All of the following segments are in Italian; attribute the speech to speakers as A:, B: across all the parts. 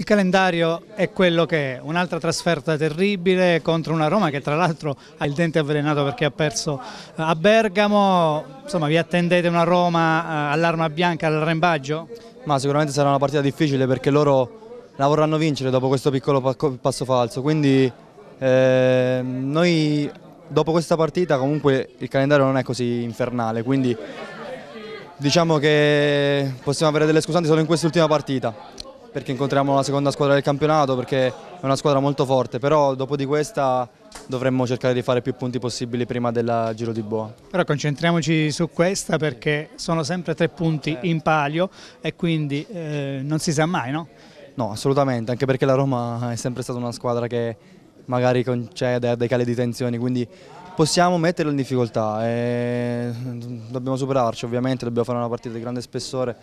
A: Il calendario è quello che è, un'altra trasferta terribile contro una Roma che tra l'altro ha il dente avvelenato perché ha perso eh, a Bergamo, insomma vi attendete una Roma eh, all'arma bianca, all'arrembaggio?
B: Ma sicuramente sarà una partita difficile perché loro la vorranno vincere dopo questo piccolo passo falso, quindi eh, noi dopo questa partita comunque il calendario non è così infernale, quindi diciamo che possiamo avere delle scusanti solo in quest'ultima partita perché incontriamo la seconda squadra del campionato, perché è una squadra molto forte, però dopo di questa dovremmo cercare di fare più punti possibili prima del Giro di Boa.
A: Però concentriamoci su questa perché sono sempre tre punti eh. in palio e quindi eh, non si sa mai,
B: no? No, assolutamente, anche perché la Roma è sempre stata una squadra che magari concede dei cali di tensioni, quindi possiamo metterlo in difficoltà e dobbiamo superarci ovviamente, dobbiamo fare una partita di grande spessore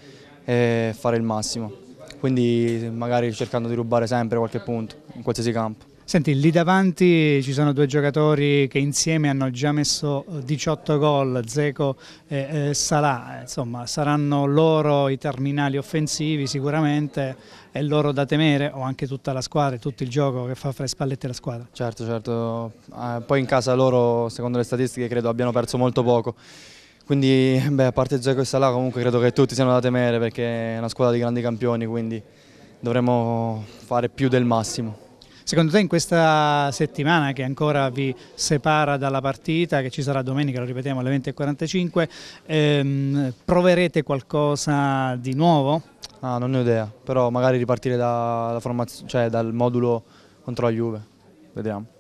B: e fare il massimo quindi magari cercando di rubare sempre qualche punto in qualsiasi campo.
A: Senti, lì davanti ci sono due giocatori che insieme hanno già messo 18 eh, gol, Zeco e eh, Salah, insomma saranno loro i terminali offensivi sicuramente, è loro da temere o anche tutta la squadra, tutto il gioco che fa fra le spallette la squadra.
B: Certo, certo, eh, poi in casa loro secondo le statistiche credo abbiano perso molto poco, quindi, beh, a parte Zeko e Salah, comunque credo che tutti siano da temere perché è una squadra di grandi campioni, quindi dovremmo fare più del massimo. Secondo te in questa settimana
A: che ancora vi separa dalla partita, che ci sarà domenica, lo ripetiamo alle 20.45,
B: ehm, proverete qualcosa di nuovo? Ah, non ne ho idea, però magari ripartire da, da cioè dal modulo contro la Juve, vediamo.